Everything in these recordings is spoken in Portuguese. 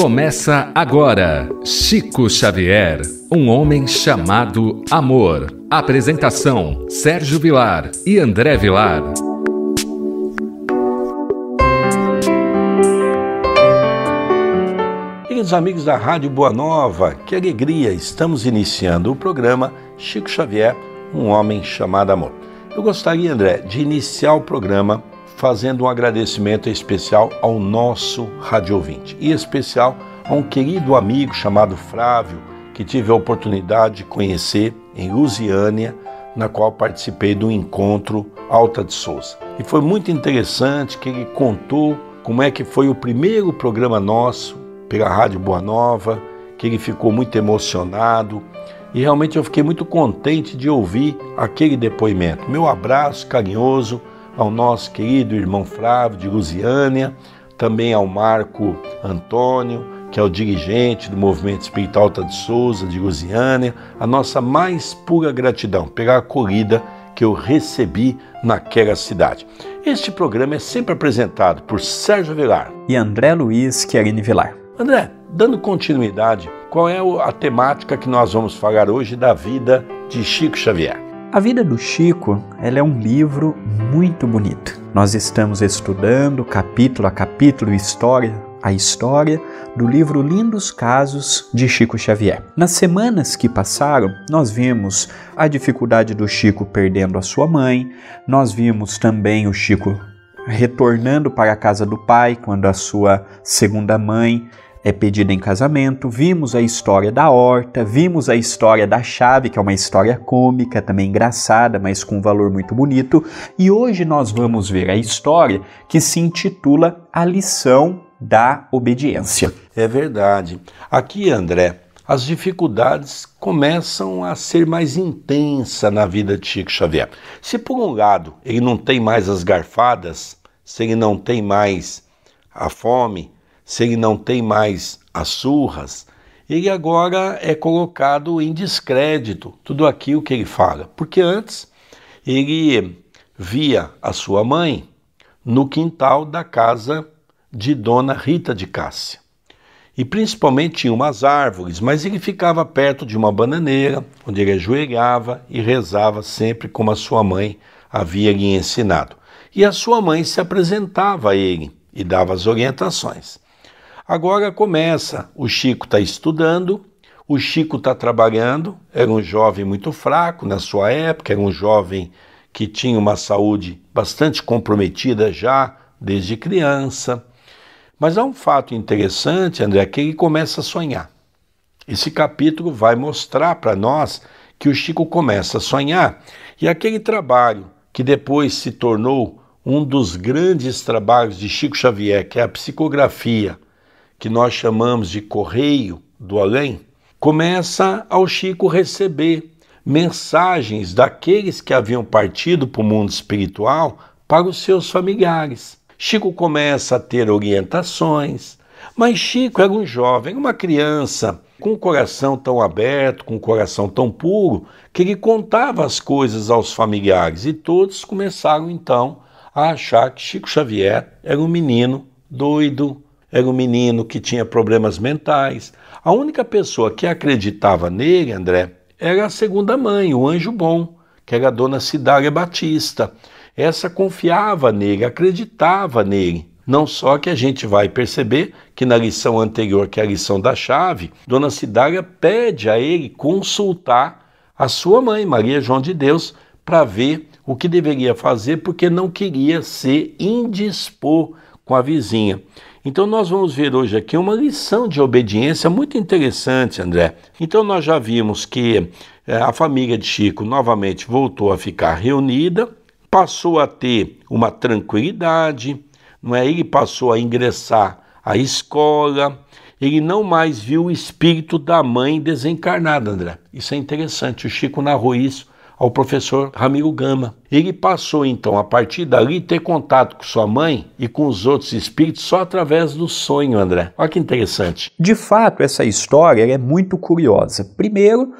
Começa agora. Chico Xavier, um homem chamado amor. Apresentação: Sérgio Vilar e André Vilar. Queridos amigos da Rádio Boa Nova, que alegria! Estamos iniciando o programa Chico Xavier, um homem chamado amor. Eu gostaria, André, de iniciar o programa fazendo um agradecimento especial ao nosso rádio ouvinte e especial a um querido amigo chamado Flávio, que tive a oportunidade de conhecer em Lusiânia, na qual participei do encontro Alta de Souza. E foi muito interessante que ele contou como é que foi o primeiro programa nosso pela Rádio Boa Nova, que ele ficou muito emocionado e realmente eu fiquei muito contente de ouvir aquele depoimento. Meu abraço carinhoso ao nosso querido irmão Flávio de Lusiânia, também ao Marco Antônio, que é o dirigente do Movimento Espírita Alta de Souza, de Lusiânia, a nossa mais pura gratidão pela acolhida que eu recebi naquela cidade. Este programa é sempre apresentado por Sérgio Vilar e André Luiz Querini Vilar. André, dando continuidade, qual é a temática que nós vamos falar hoje da vida de Chico Xavier? A vida do Chico ela é um livro muito bonito. Nós estamos estudando capítulo a capítulo, história a história do livro Lindos Casos de Chico Xavier. Nas semanas que passaram, nós vimos a dificuldade do Chico perdendo a sua mãe, nós vimos também o Chico retornando para a casa do pai quando a sua segunda mãe é pedida em casamento. Vimos a história da horta, vimos a história da chave, que é uma história cômica, também engraçada, mas com um valor muito bonito. E hoje nós vamos ver a história que se intitula A Lição da Obediência. É verdade. Aqui, André, as dificuldades começam a ser mais intensa na vida de Chico Xavier. Se por um lado ele não tem mais as garfadas, se ele não tem mais a fome, se ele não tem mais as surras, ele agora é colocado em descrédito tudo aquilo que ele fala, porque antes ele via a sua mãe no quintal da casa de Dona Rita de Cássia. E principalmente tinha umas árvores, mas ele ficava perto de uma bananeira, onde ele ajoelhava e rezava sempre como a sua mãe havia lhe ensinado. E a sua mãe se apresentava a ele e dava as orientações. Agora começa, o Chico está estudando, o Chico está trabalhando, era um jovem muito fraco na sua época, era um jovem que tinha uma saúde bastante comprometida já desde criança. Mas há um fato interessante, André, que ele começa a sonhar. Esse capítulo vai mostrar para nós que o Chico começa a sonhar e aquele trabalho que depois se tornou um dos grandes trabalhos de Chico Xavier, que é a psicografia que nós chamamos de correio do além, começa ao Chico receber mensagens daqueles que haviam partido para o mundo espiritual para os seus familiares. Chico começa a ter orientações, mas Chico era um jovem, uma criança com o um coração tão aberto, com o um coração tão puro, que ele contava as coisas aos familiares e todos começaram então a achar que Chico Xavier era um menino doido, era um menino que tinha problemas mentais. A única pessoa que acreditava nele, André, era a segunda mãe, o anjo bom, que era a dona Cidália Batista. Essa confiava nele, acreditava nele. Não só que a gente vai perceber que na lição anterior, que é a lição da chave, Dona Cidália pede a ele consultar a sua mãe, Maria João de Deus, para ver o que deveria fazer, porque não queria se indispor com a vizinha. Então nós vamos ver hoje aqui uma lição de obediência muito interessante, André. Então nós já vimos que eh, a família de Chico novamente voltou a ficar reunida, passou a ter uma tranquilidade, não é? Ele passou a ingressar à escola, ele não mais viu o espírito da mãe desencarnada, André. Isso é interessante, o Chico narrou isso ao professor Ramiro Gama. Ele passou então a partir dali ter contato com sua mãe e com os outros espíritos só através do sonho, André. Olha que interessante. De fato, essa história é muito curiosa. Primeiro,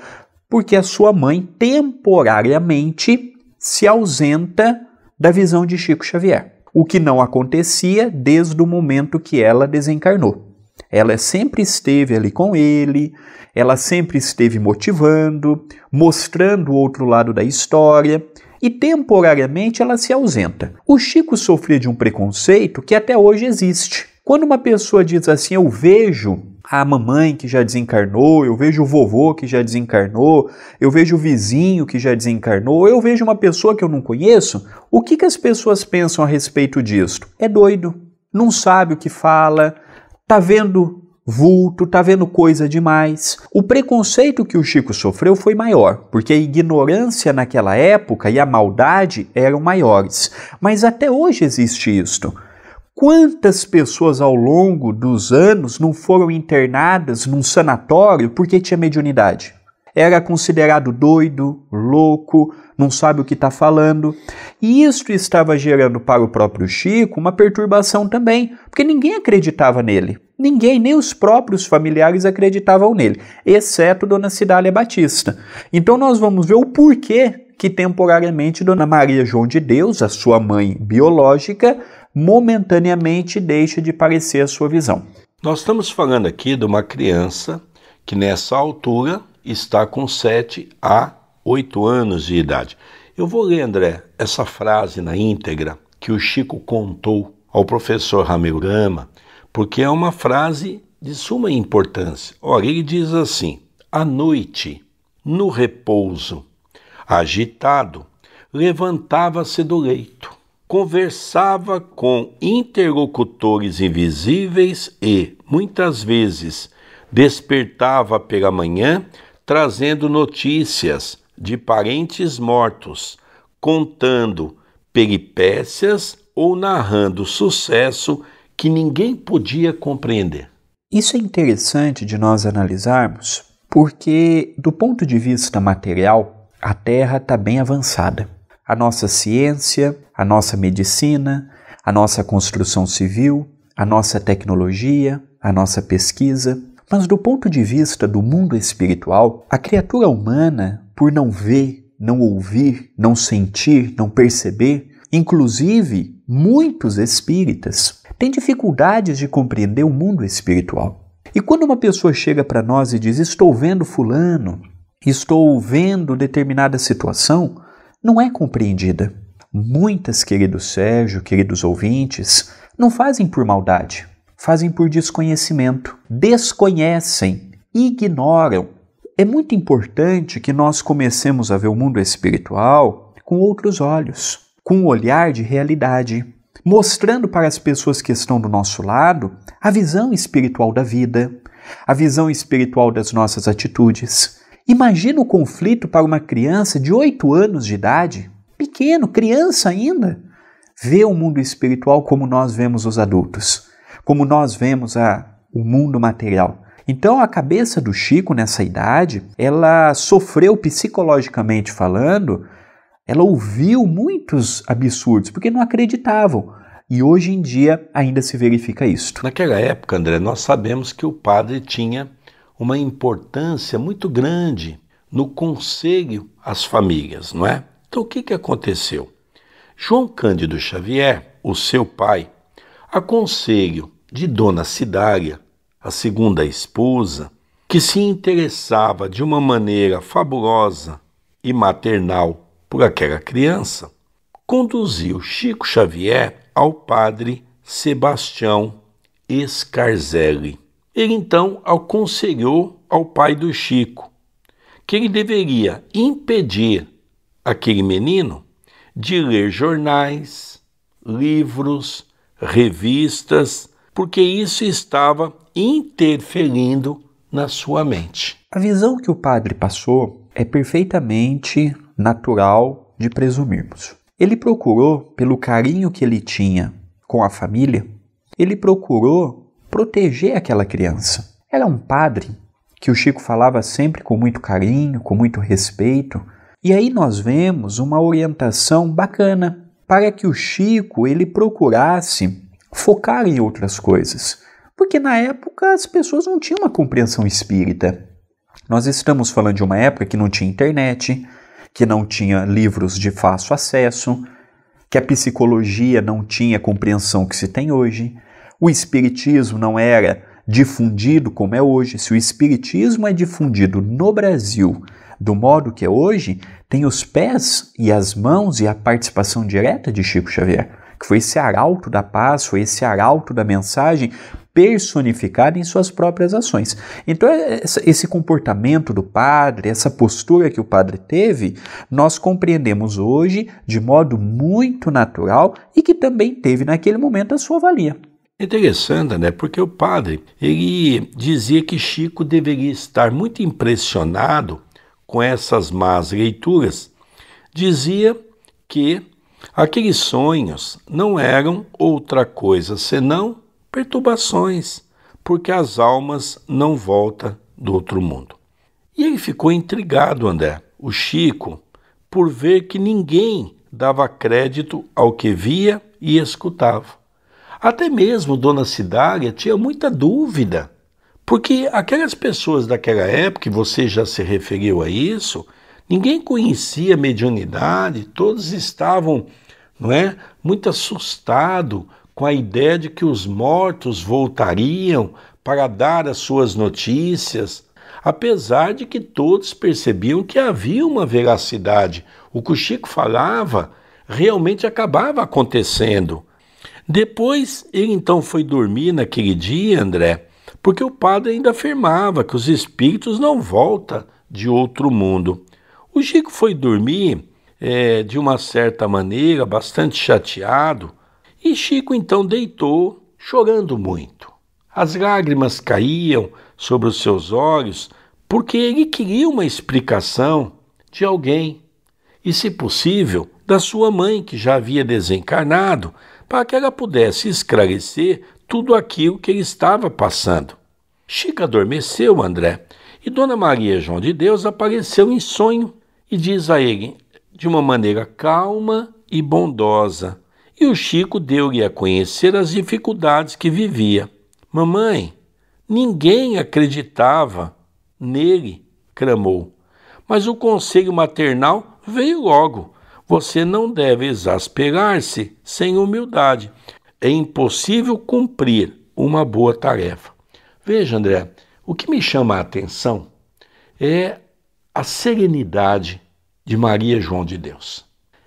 porque a sua mãe temporariamente se ausenta da visão de Chico Xavier, o que não acontecia desde o momento que ela desencarnou. Ela sempre esteve ali com ele, ela sempre esteve motivando, mostrando o outro lado da história e temporariamente ela se ausenta. O Chico sofria de um preconceito que até hoje existe. Quando uma pessoa diz assim, eu vejo a mamãe que já desencarnou, eu vejo o vovô que já desencarnou, eu vejo o vizinho que já desencarnou, eu vejo uma pessoa que eu não conheço, o que, que as pessoas pensam a respeito disso? É doido, não sabe o que fala, tá vendo vulto, tá vendo coisa demais. O preconceito que o Chico sofreu foi maior, porque a ignorância naquela época e a maldade eram maiores. Mas até hoje existe isto. Quantas pessoas ao longo dos anos não foram internadas num sanatório porque tinha mediunidade? era considerado doido, louco, não sabe o que está falando. E isto estava gerando para o próprio Chico uma perturbação também, porque ninguém acreditava nele. Ninguém, nem os próprios familiares acreditavam nele, exceto Dona Cidália Batista. Então nós vamos ver o porquê que temporariamente Dona Maria João de Deus, a sua mãe biológica, momentaneamente deixa de parecer a sua visão. Nós estamos falando aqui de uma criança que nessa altura está com 7 a 8 anos de idade. Eu vou ler, André, essa frase na íntegra que o Chico contou ao professor Ramiro Gama, porque é uma frase de suma importância. Olha, ele diz assim: à noite, no repouso, agitado, levantava-se do leito, conversava com interlocutores invisíveis e, muitas vezes, despertava pela manhã trazendo notícias de parentes mortos, contando peripécias ou narrando sucesso que ninguém podia compreender. Isso é interessante de nós analisarmos, porque, do ponto de vista material, a Terra está bem avançada. A nossa ciência, a nossa medicina, a nossa construção civil, a nossa tecnologia, a nossa pesquisa, mas do ponto de vista do mundo espiritual, a criatura humana, por não ver, não ouvir, não sentir, não perceber, inclusive muitos espíritas, têm dificuldades de compreender o mundo espiritual. E quando uma pessoa chega para nós e diz: Estou vendo Fulano, estou vendo determinada situação, não é compreendida. Muitas, querido Sérgio, queridos ouvintes, não fazem por maldade, fazem por desconhecimento, desconhecem, ignoram. É muito importante que nós comecemos a ver o mundo espiritual com outros olhos, com um olhar de realidade, mostrando para as pessoas que estão do nosso lado a visão espiritual da vida, a visão espiritual das nossas atitudes. Imagina o conflito para uma criança de 8 anos de idade, pequeno, criança ainda, ver o mundo espiritual como nós vemos os adultos como nós vemos a, o mundo material. Então a cabeça do Chico nessa idade, ela sofreu psicologicamente falando, ela ouviu muitos absurdos porque não acreditavam. E hoje em dia ainda se verifica isso. Naquela época, André, nós sabemos que o padre tinha uma importância muito grande no conselho às famílias, não é? Então o que, que aconteceu? João Cândido Xavier, o seu pai, aconselho de Dona Cidária, a segunda esposa, que se interessava de uma maneira fabulosa e maternal por aquela criança, conduziu Chico Xavier ao padre Sebastião Escarzelli. Ele então aconselhou ao pai do Chico que ele deveria impedir aquele menino de ler jornais, livros, revistas porque isso estava interferindo na sua mente. A visão que o padre passou é perfeitamente natural de presumirmos. Ele procurou, pelo carinho que ele tinha com a família, ele procurou proteger aquela criança. Era um padre que o Chico falava sempre com muito carinho, com muito respeito. E aí nós vemos uma orientação bacana para que o Chico ele procurasse focar em outras coisas. Porque na época as pessoas não tinham uma compreensão espírita. Nós estamos falando de uma época que não tinha internet, que não tinha livros de fácil acesso, que a psicologia não tinha a compreensão que se tem hoje, o espiritismo não era difundido como é hoje. Se o espiritismo é difundido no Brasil do modo que é hoje, tem os pés e as mãos e a participação direta de Chico Xavier que foi esse arauto da paz, foi esse arauto da mensagem personificada em suas próprias ações. Então, esse comportamento do padre, essa postura que o padre teve, nós compreendemos hoje de modo muito natural e que também teve naquele momento a sua valia. É interessante, né? Porque o padre, ele dizia que Chico deveria estar muito impressionado com essas más leituras. Dizia que Aqueles sonhos não eram outra coisa senão perturbações, porque as almas não voltam do outro mundo. E ele ficou intrigado, André, o Chico, por ver que ninguém dava crédito ao que via e escutava. Até mesmo Dona Cidália tinha muita dúvida, porque aquelas pessoas daquela época, você já se referiu a isso, Ninguém conhecia a mediunidade, todos estavam, não é, muito assustado com a ideia de que os mortos voltariam para dar as suas notícias, apesar de que todos percebiam que havia uma veracidade. O que o Chico falava realmente acabava acontecendo. Depois ele então foi dormir naquele dia, André, porque o padre ainda afirmava que os espíritos não voltam de outro mundo. O Chico foi dormir é, de uma certa maneira, bastante chateado, e Chico então deitou, chorando muito. As lágrimas caíam sobre os seus olhos porque ele queria uma explicação de alguém e, se possível, da sua mãe que já havia desencarnado, para que ela pudesse esclarecer tudo aquilo que ele estava passando. Chico adormeceu, André, e Dona Maria João de Deus apareceu em sonho e diz a ele de uma maneira calma e bondosa. E o Chico deu-lhe a conhecer as dificuldades que vivia. Mamãe, ninguém acreditava nele, clamou. Mas o conselho maternal veio logo. Você não deve exasperar-se sem humildade. É impossível cumprir uma boa tarefa. Veja, André, o que me chama a atenção é a serenidade de Maria João de Deus.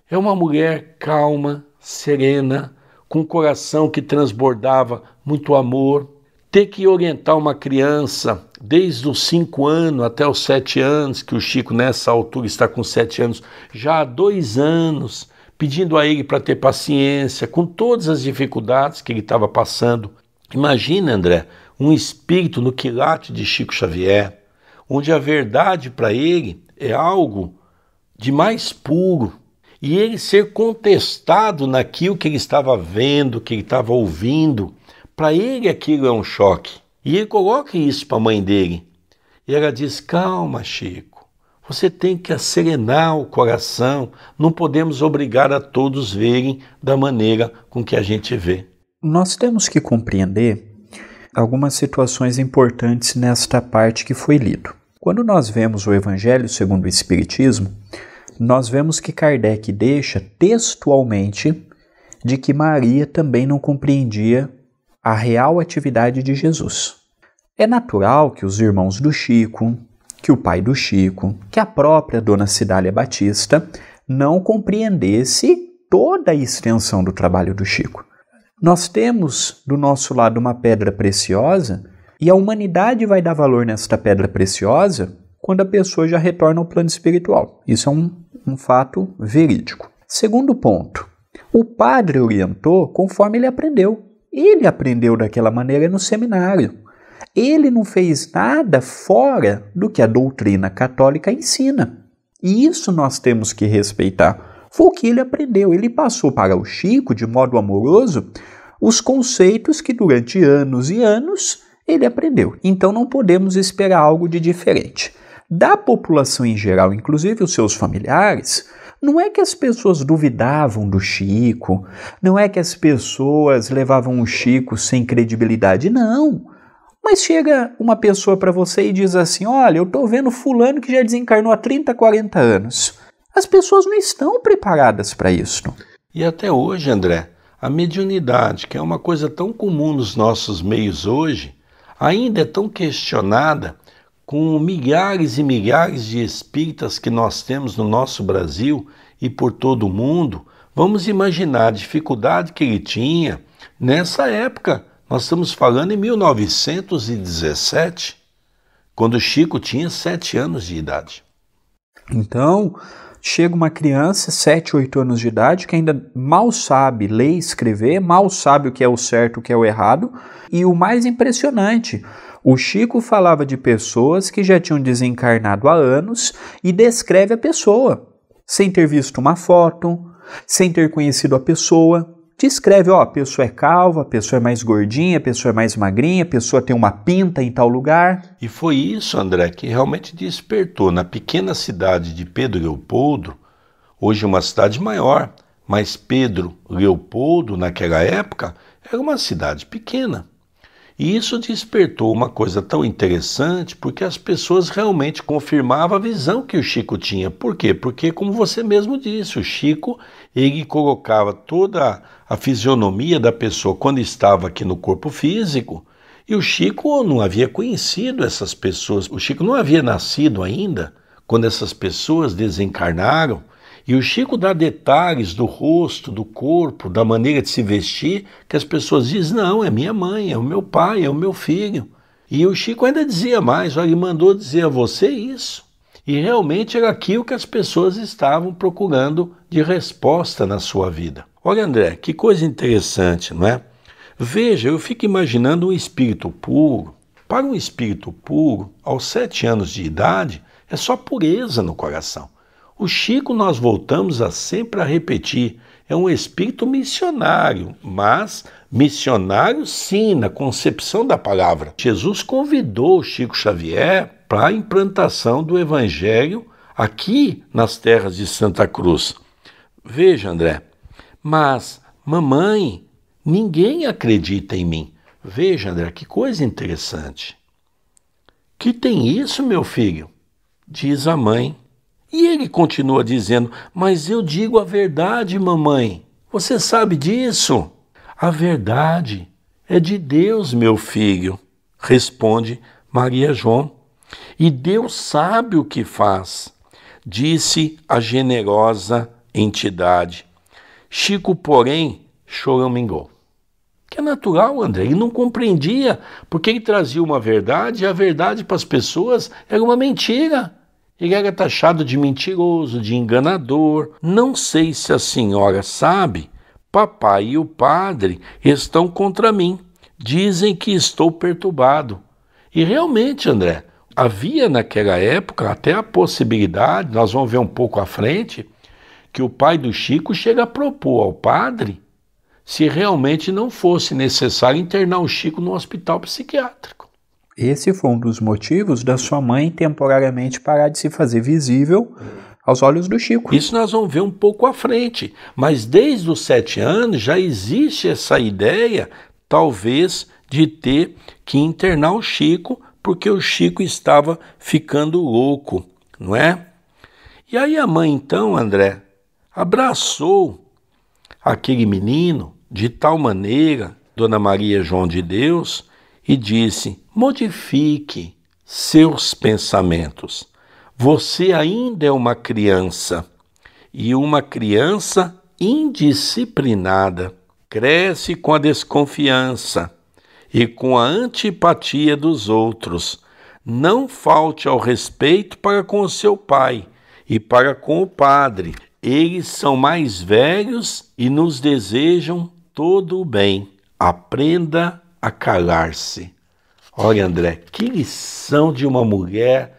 É uma mulher calma, serena, com um coração que transbordava muito amor. Ter que orientar uma criança desde os cinco anos até os sete anos, que o Chico nessa altura está com sete anos, já há dois anos, pedindo a ele para ter paciência com todas as dificuldades que ele estava passando. Imagina, André, um espírito no quilate de Chico Xavier, onde a verdade para ele é algo de mais puro. E ele ser contestado naquilo que ele estava vendo, que ele estava ouvindo, para ele aquilo é um choque. E ele coloca isso para a mãe dele. E ela diz: Calma, Chico, você tem que acerenar o coração, não podemos obrigar a todos verem da maneira com que a gente vê. Nós temos que compreender algumas situações importantes nesta parte que foi lido. Quando nós vemos o Evangelho segundo o Espiritismo, nós vemos que Kardec deixa textualmente de que Maria também não compreendia a real atividade de Jesus. É natural que os irmãos do Chico, que o pai do Chico, que a própria Dona Cidália Batista não compreendesse toda a extensão do trabalho do Chico. Nós temos do nosso lado uma pedra preciosa e a humanidade vai dar valor nesta pedra preciosa quando a pessoa já retorna ao plano espiritual. Isso é um, um fato verídico. Segundo ponto, o padre orientou conforme ele aprendeu. Ele aprendeu daquela maneira no seminário. Ele não fez nada fora do que a doutrina católica ensina. E isso nós temos que respeitar. Foi o que ele aprendeu. Ele passou para o Chico, de modo amoroso, os conceitos que durante anos e anos ele aprendeu. Então não podemos esperar algo de diferente. Da população em geral, inclusive os seus familiares, não é que as pessoas duvidavam do Chico, não é que as pessoas levavam o Chico sem credibilidade, não. Mas chega uma pessoa para você e diz assim: Olha, eu estou vendo Fulano que já desencarnou há 30, 40 anos. As pessoas não estão preparadas para isso. E até hoje, André, a mediunidade, que é uma coisa tão comum nos nossos meios hoje, ainda é tão questionada com milhares e milhares de espíritas que nós temos no nosso Brasil e por todo o mundo, vamos imaginar a dificuldade que ele tinha nessa época. Nós estamos falando em 1917, quando Chico tinha sete anos de idade. Então, chega uma criança, 7, 8 anos de idade, que ainda mal sabe ler e escrever, mal sabe o que é o certo, o que é o errado. E o mais impressionante, o Chico falava de pessoas que já tinham desencarnado há anos e descreve a pessoa, sem ter visto uma foto, sem ter conhecido a pessoa descreve, ó, a pessoa é calva, a pessoa é mais gordinha, a pessoa é mais magrinha, a pessoa tem uma pinta em tal lugar. E foi isso, André, que realmente despertou na pequena cidade de Pedro Leopoldo, hoje uma cidade maior, mas Pedro Leopoldo, naquela época, era uma cidade pequena. E isso despertou uma coisa tão interessante, porque as pessoas realmente confirmavam a visão que o Chico tinha. Por quê? Porque, como você mesmo disse, o Chico ele colocava toda a fisionomia da pessoa quando estava aqui no corpo físico. E o Chico não havia conhecido essas pessoas. O Chico não havia nascido ainda quando essas pessoas desencarnaram. E o Chico dá detalhes do rosto, do corpo, da maneira de se vestir, que as pessoas dizem: não, é minha mãe, é o meu pai, é o meu filho. E o Chico ainda dizia mais: olha, ele mandou dizer a você isso. E realmente era aquilo que as pessoas estavam procurando de resposta na sua vida. Olha, André, que coisa interessante, não é? Veja, eu fico imaginando um espírito puro. Para um espírito puro, aos sete anos de idade, é só pureza no coração. O Chico, nós voltamos a sempre a repetir, é um espírito missionário, mas missionário sim, na concepção da palavra. Jesus convidou Chico Xavier para a implantação do Evangelho aqui nas terras de Santa Cruz. Veja, André, mas, mamãe, ninguém acredita em mim. Veja, André, que coisa interessante. Que tem isso, meu filho? Diz a mãe. E ele continua dizendo: Mas eu digo a verdade, mamãe. Você sabe disso? A verdade é de Deus, meu filho, responde Maria João. E Deus sabe o que faz, disse a generosa entidade. Chico, porém, choramingou. Que é natural, André. Ele não compreendia porque ele trazia uma verdade e a verdade para as pessoas era uma mentira. Ele era taxado de mentiroso, de enganador. Não sei se a senhora sabe, papai e o padre estão contra mim. Dizem que estou perturbado. E realmente, André, havia naquela época até a possibilidade, nós vamos ver um pouco à frente, que o pai do Chico chega a propor ao padre se realmente não fosse necessário internar o Chico no hospital psiquiátrico. Esse foi um dos motivos da sua mãe temporariamente parar de se fazer visível aos olhos do Chico. Isso nós vamos ver um pouco à frente, mas desde os sete anos já existe essa ideia, talvez, de ter que internar o Chico, porque o Chico estava ficando louco, não é? E aí a mãe, então, André, abraçou aquele menino de tal maneira, Dona Maria João de Deus, e disse: modifique seus pensamentos. Você ainda é uma criança e uma criança indisciplinada cresce com a desconfiança e com a antipatia dos outros. Não falte ao respeito para com o seu pai e para com o padre, eles são mais velhos e nos desejam todo o bem. Aprenda a calar-se. Olha, André, que lição de uma mulher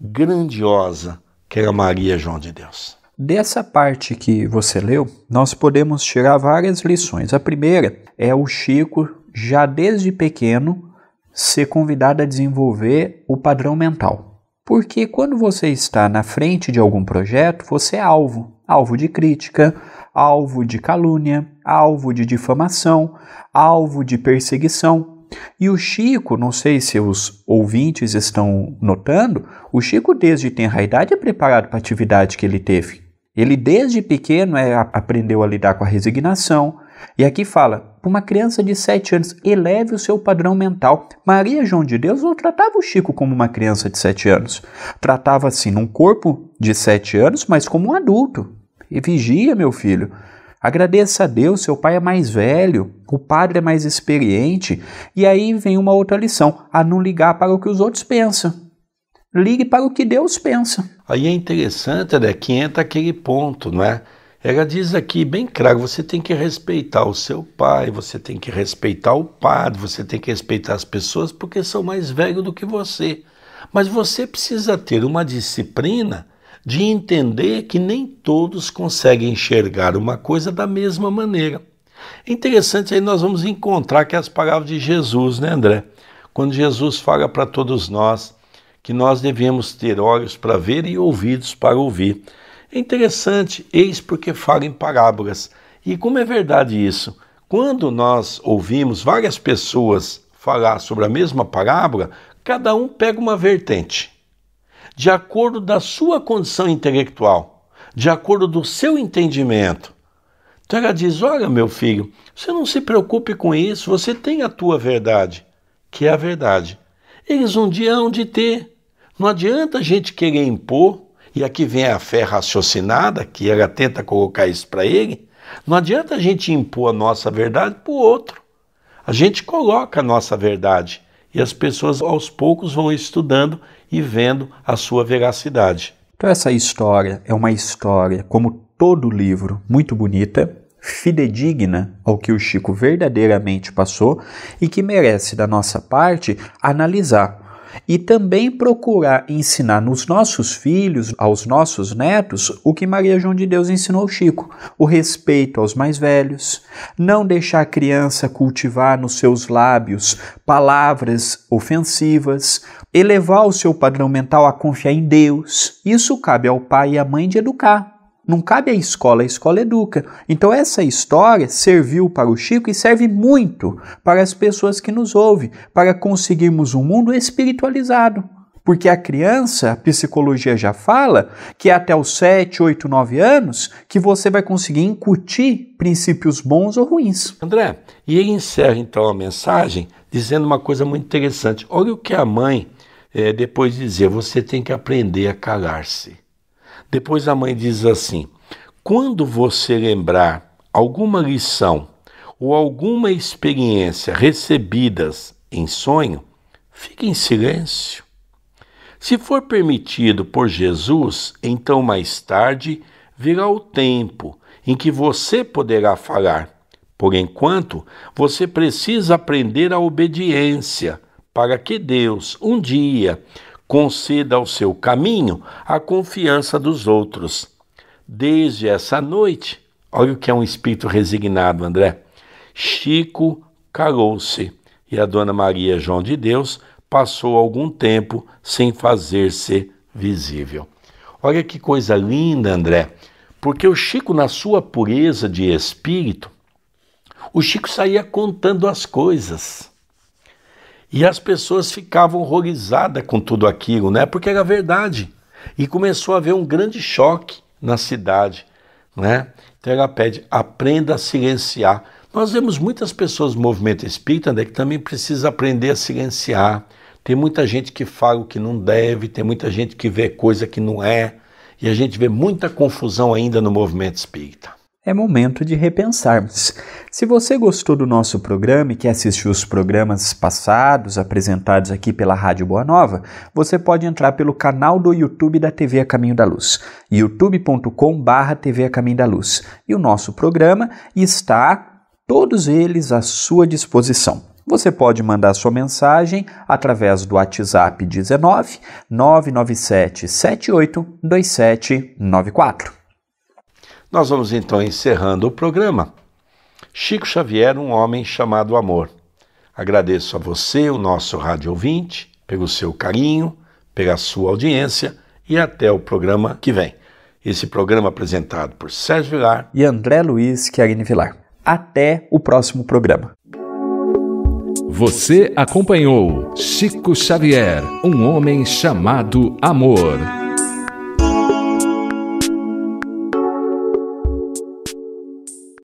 grandiosa que era é Maria João de Deus. Dessa parte que você leu, nós podemos tirar várias lições. A primeira é o Chico, já desde pequeno, ser convidado a desenvolver o padrão mental. Porque quando você está na frente de algum projeto, você é alvo alvo de crítica, alvo de calúnia, alvo de difamação, alvo de perseguição. E o Chico, não sei se os ouvintes estão notando, o Chico, desde a idade, é preparado para a atividade que ele teve. Ele, desde pequeno, é, aprendeu a lidar com a resignação, e aqui fala: para uma criança de 7 anos, eleve o seu padrão mental. Maria João de Deus não tratava o Chico como uma criança de 7 anos. Tratava assim num corpo de 7 anos, mas como um adulto. E vigia, meu filho. Agradeça a Deus, seu pai é mais velho, o padre é mais experiente. E aí vem uma outra lição: a não ligar para o que os outros pensam. Ligue para o que Deus pensa. Aí é interessante, né? Que entra aquele ponto, não é? Ela diz aqui bem claro: você tem que respeitar o seu pai, você tem que respeitar o padre, você tem que respeitar as pessoas porque são mais velhos do que você. Mas você precisa ter uma disciplina de entender que nem todos conseguem enxergar uma coisa da mesma maneira. É interessante aí nós vamos encontrar que as palavras de Jesus, né, André? Quando Jesus fala para todos nós que nós devemos ter olhos para ver e ouvidos para ouvir. É interessante, eis porque fala em parábolas. E como é verdade isso? Quando nós ouvimos várias pessoas falar sobre a mesma parábola, cada um pega uma vertente, de acordo da sua condição intelectual, de acordo do seu entendimento. Então ela diz: Olha, meu filho, você não se preocupe com isso, você tem a tua verdade, que é a verdade. Eles um dia hão de ter. Não adianta a gente querer impor e aqui vem a fé raciocinada, que ela tenta colocar isso para ele. Não adianta a gente impor a nossa verdade para o outro. A gente coloca a nossa verdade e as pessoas aos poucos vão estudando e vendo a sua veracidade. Então, essa história é uma história, como todo livro, muito bonita, fidedigna ao que o Chico verdadeiramente passou e que merece, da nossa parte, analisar e também procurar ensinar nos nossos filhos, aos nossos netos, o que Maria João de Deus ensinou ao Chico: o respeito aos mais velhos, não deixar a criança cultivar nos seus lábios palavras ofensivas, elevar o seu padrão mental a confiar em Deus. Isso cabe ao pai e à mãe de educar. Não cabe à escola, a escola educa. Então essa história serviu para o Chico e serve muito para as pessoas que nos ouvem, para conseguirmos um mundo espiritualizado. Porque a criança, a psicologia já fala, que é até os 7, 8, 9 anos que você vai conseguir incutir princípios bons ou ruins. André, e ele encerra então a mensagem dizendo uma coisa muito interessante. Olha o que a mãe é, depois dizia: você tem que aprender a calar-se. Depois a mãe diz assim: quando você lembrar alguma lição ou alguma experiência recebidas em sonho, fique em silêncio. Se for permitido por Jesus, então mais tarde virá o tempo em que você poderá falar. Por enquanto, você precisa aprender a obediência para que Deus, um dia, conceda ao seu caminho a confiança dos outros. Desde essa noite, olha o que é um espírito resignado, André. Chico calou-se e a Dona Maria João de Deus passou algum tempo sem fazer-se visível. Olha que coisa linda, André, porque o Chico, na sua pureza de espírito, o Chico saía contando as coisas. E as pessoas ficavam horrorizadas com tudo aquilo, né? Porque era verdade. E começou a haver um grande choque na cidade, né? Então ela pede: aprenda a silenciar. Nós vemos muitas pessoas no movimento espírita né, que também precisa aprender a silenciar. Tem muita gente que fala o que não deve, tem muita gente que vê coisa que não é, e a gente vê muita confusão ainda no movimento espírita é momento de repensarmos. Se você gostou do nosso programa e quer assistir os programas passados apresentados aqui pela Rádio Boa Nova, você pode entrar pelo canal do YouTube da TV A Caminho da Luz, youtube.com/barra TV A Caminho da Luz. E o nosso programa está todos eles à sua disposição. Você pode mandar sua mensagem através do WhatsApp 19 997 78 2794. Nós vamos então encerrando o programa. Chico Xavier, um homem chamado amor. Agradeço a você, o nosso rádio ouvinte, pelo seu carinho, pela sua audiência e até o programa que vem. Esse programa apresentado por Sérgio Vilar e André Luiz Querini Vilar. Até o próximo programa. Você acompanhou Chico Xavier, um homem chamado Amor.